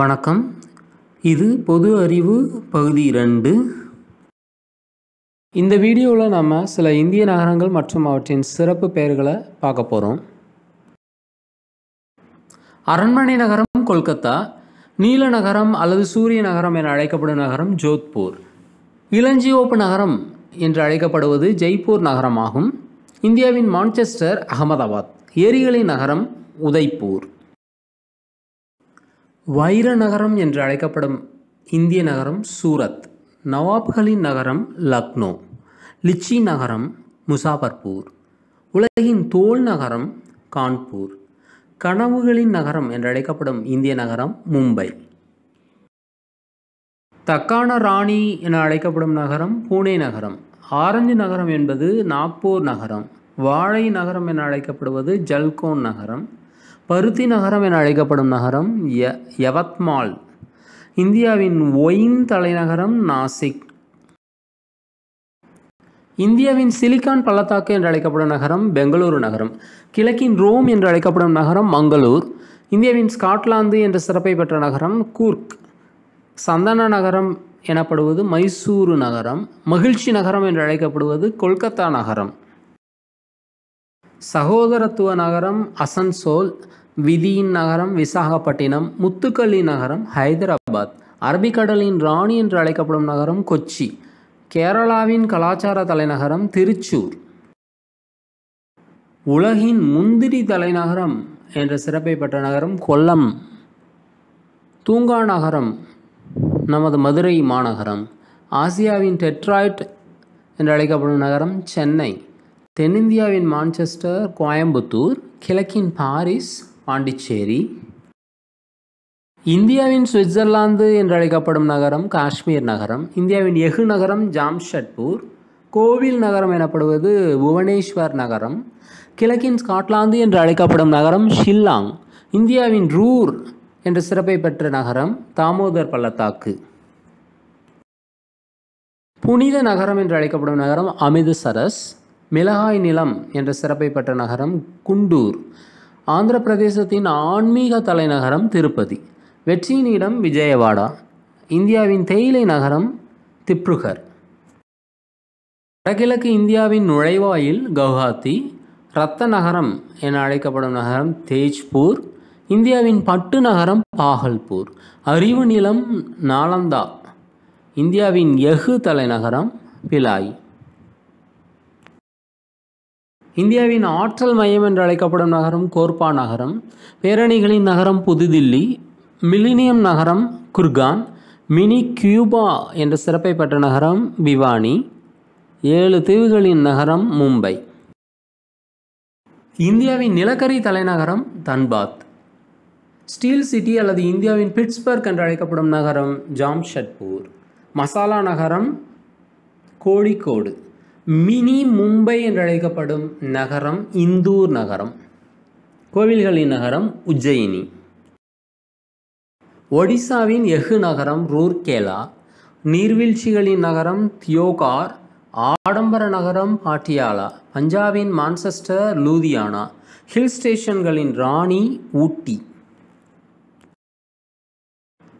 வணக்கம் இது பொது அறிவு பகுதி இரண்டு இந்த வீடியோவில் நம்ம சில இந்திய நகரங்கள் மற்றும் அவற்றின் சிறப்பு பெயர்களை பார்க்க போகிறோம் அரண்மனை நகரம் கொல்கத்தா நீல நகரம் அல்லது சூரிய நகரம் என அழைக்கப்படும் நகரம் ஜோத்பூர் இளஞ்சியோப்பு நகரம் என்று அழைக்கப்படுவது ஜெய்ப்பூர் நகரமாகும் இந்தியாவின் மான்செஸ்டர் அகமதாபாத் ஏரிகளின் நகரம் உதய்பூர் வைர நகரம் என்று அழைக்கப்படும் இந்திய நகரம் சூரத் நவாப்களின் நகரம் லக்னோ லிச்சி நகரம் முசாபர்பூர் உலகின் தோல் நகரம் கான்பூர் கனவுகளின் நகரம் என்றழைக்கப்படும் இந்திய நகரம் மும்பை தக்கான ராணி என அழைக்கப்படும் நகரம் பூனே நகரம் ஆரஞ்சு நகரம் என்பது நாக்பூர் நகரம் வாழை நகரம் என அழைக்கப்படுவது ஜல்கோன் நகரம் பருத்தி நகரம் என அழைக்கப்படும் நகரம் ய யவத்மால் இந்தியாவின் ஒயின் தலைநகரம் நாசிக் இந்தியாவின் சிலிக்கான் பள்ளத்தாக்கு என்று அழைக்கப்படும் நகரம் பெங்களூரு நகரம் கிழக்கின் ரோம் என்று அழைக்கப்படும் நகரம் மங்களூர் இந்தியாவின் ஸ்காட்லாந்து என்ற சிறப்பை பெற்ற நகரம் கூர்க் சந்தன நகரம் எனப்படுவது மைசூரு நகரம் மகிழ்ச்சி நகரம் என்று அழைக்கப்படுவது கொல்கத்தா நகரம் சகோதரத்துவ நகரம் அசன்சோல் விதியின் நகரம் விசாகப்பட்டினம் முத்துக்கல்லி நகரம் ஹைதராபாத் அரபிக்கடலின் ராணி என்று அழைக்கப்படும் நகரம் கொச்சி கேரளாவின் கலாச்சார தலைநகரம் திருச்சூர் உலகின் முந்திரி தலைநகரம் என்ற சிறப்பை பெற்ற நகரம் கொல்லம் தூங்கா நகரம் நமது மதுரை மாநகரம் ஆசியாவின் டெட்ராய்ட் என்று அழைக்கப்படும் நகரம் சென்னை தென்னிந்தியாவின் மான்செஸ்டர் கோயம்புத்தூர் கிழக்கின் பாரிஸ் பாண்டிச்சேரி இந்தியாவின் சுவிட்சர்லாந்து என்று அழைக்கப்படும் நகரம் காஷ்மீர் நகரம் இந்தியாவின் எஃகு நகரம் ஜாம்ஷெட்பூர் கோவில் நகரம் எனப்படுவது புவனேஸ்வர் நகரம் கிழக்கின் ஸ்காட்லாந்து என்று அழைக்கப்படும் நகரம் ஷில்லாங் இந்தியாவின் ரூர் என்ற சிறப்பை பெற்ற நகரம் தாமோதர் பள்ளத்தாக்கு புனித நகரம் என்று அழைக்கப்படும் நகரம் அமிர்தசரஸ் மிளகாய் நிலம் என்ற சிறப்பை பெற்ற நகரம் குண்டூர் ஆந்திர பிரதேசத்தின் ஆன்மீக தலைநகரம் திருப்பதி வெற்றியின் இடம் விஜயவாடா இந்தியாவின் தேயிலை நகரம் திப்ருகர் வடகிழக்கு இந்தியாவின் நுழைவாயில் கவுஹாத்தி இரத்த நகரம் என அழைக்கப்படும் நகரம் தேஜ்பூர் இந்தியாவின் பட்டு நகரம் பாகல்பூர் அறிவு நிலம் நாலந்தா இந்தியாவின் எஃகு தலைநகரம் பிலாய் இந்தியாவின் ஆற்றல் மையம் என்று அழைக்கப்படும் நகரம் கோர்பா நகரம் பேரணிகளின் நகரம் புதுதில்லி மிலினியம் நகரம் குர்கான் மினி கியூபா என்ற சிறப்பை பெற்ற நகரம் பிவானி ஏழு தீவுகளின் நகரம் மும்பை இந்தியாவின் நிலக்கரி தலைநகரம் தன்பாத் ஸ்டீல் சிட்டி அல்லது இந்தியாவின் பிட்ஸ்பர்க் என்று அழைக்கப்படும் நகரம் ஜாம்ஷெட்பூர் மசாலா நகரம் கோழிக்கோடு மினி மும்பை என்று அழைக்கப்படும் நகரம் இந்தூர் நகரம் கோவில்களின் நகரம் உஜ்ஜயினி ஒடிசாவின் எஃகு நகரம் ரூர்கேலா நீர்வீழ்ச்சிகளின் நகரம் தியோகார் ஆடம்பர நகரம் பாட்டியாலா பஞ்சாபின் மான்செஸ்டர் லூதியானா ஹில் ஸ்டேஷன்களின் ராணி ஊட்டி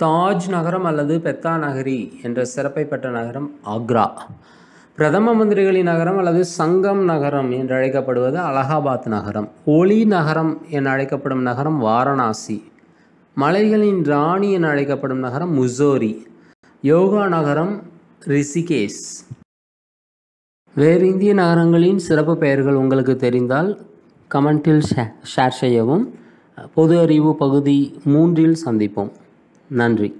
தாஜ் நகரம் அல்லது பெத்தா நகரி என்ற சிறப்பை பெற்ற நகரம் ஆக்ரா பிரதம மந்திரிகளின் நகரம் அல்லது சங்கம் நகரம் என்று அழைக்கப்படுவது அலகாபாத் நகரம் ஒளி நகரம் என அழைக்கப்படும் நகரம் வாரணாசி மலைகளின் ராணி என அழைக்கப்படும் நகரம் முசோரி யோகா நகரம் ரிஷிகேஷ் வேறு இந்திய நகரங்களின் சிறப்பு பெயர்கள் உங்களுக்கு தெரிந்தால் கமெண்டில் ஷேர் செய்யவும் பொது அறிவு பகுதி மூன்றில் சந்திப்போம் நன்றி